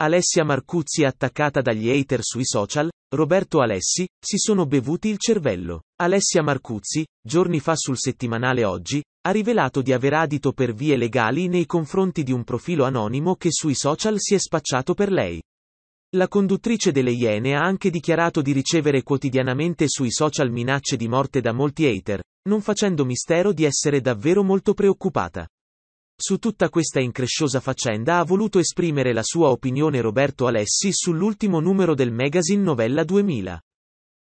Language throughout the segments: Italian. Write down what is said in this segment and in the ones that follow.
Alessia Marcuzzi attaccata dagli hater sui social, Roberto Alessi, si sono bevuti il cervello. Alessia Marcuzzi, giorni fa sul settimanale Oggi, ha rivelato di aver adito per vie legali nei confronti di un profilo anonimo che sui social si è spacciato per lei. La conduttrice delle Iene ha anche dichiarato di ricevere quotidianamente sui social minacce di morte da molti hater, non facendo mistero di essere davvero molto preoccupata. Su tutta questa incresciosa faccenda ha voluto esprimere la sua opinione Roberto Alessi sull'ultimo numero del magazine Novella 2000.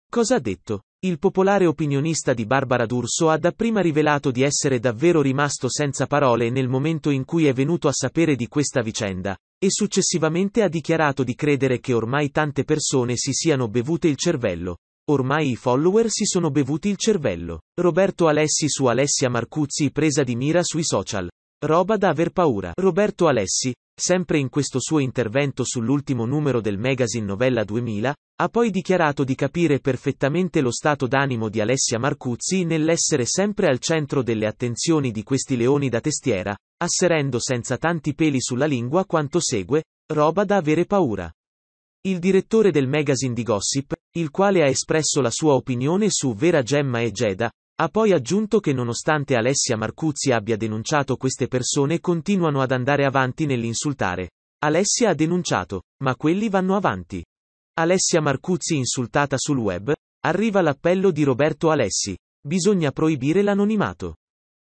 Cosa ha detto? Il popolare opinionista di Barbara D'Urso ha dapprima rivelato di essere davvero rimasto senza parole nel momento in cui è venuto a sapere di questa vicenda, e successivamente ha dichiarato di credere che ormai tante persone si siano bevute il cervello. Ormai i follower si sono bevuti il cervello. Roberto Alessi su Alessia Marcuzzi presa di mira sui social. Roba da aver paura. Roberto Alessi, sempre in questo suo intervento sull'ultimo numero del magazine Novella 2000, ha poi dichiarato di capire perfettamente lo stato d'animo di Alessia Marcuzzi nell'essere sempre al centro delle attenzioni di questi leoni da testiera, asserendo senza tanti peli sulla lingua quanto segue, roba da avere paura. Il direttore del magazine di Gossip, il quale ha espresso la sua opinione su Vera Gemma e Jeda, ha poi aggiunto che nonostante Alessia Marcuzzi abbia denunciato queste persone continuano ad andare avanti nell'insultare. Alessia ha denunciato, ma quelli vanno avanti. Alessia Marcuzzi insultata sul web, arriva l'appello di Roberto Alessi. Bisogna proibire l'anonimato.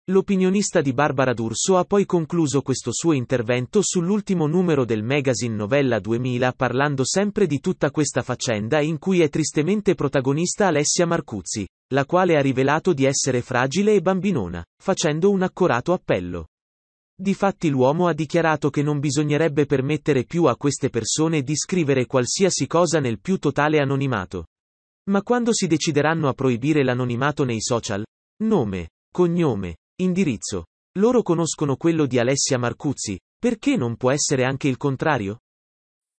L'opinionista di Barbara D'Urso ha poi concluso questo suo intervento sull'ultimo numero del magazine Novella 2000 parlando sempre di tutta questa faccenda in cui è tristemente protagonista Alessia Marcuzzi, la quale ha rivelato di essere fragile e bambinona, facendo un accorato appello. Difatti l'uomo ha dichiarato che non bisognerebbe permettere più a queste persone di scrivere qualsiasi cosa nel più totale anonimato. Ma quando si decideranno a proibire l'anonimato nei social? Nome, cognome, Indirizzo. Loro conoscono quello di Alessia Marcuzzi, perché non può essere anche il contrario?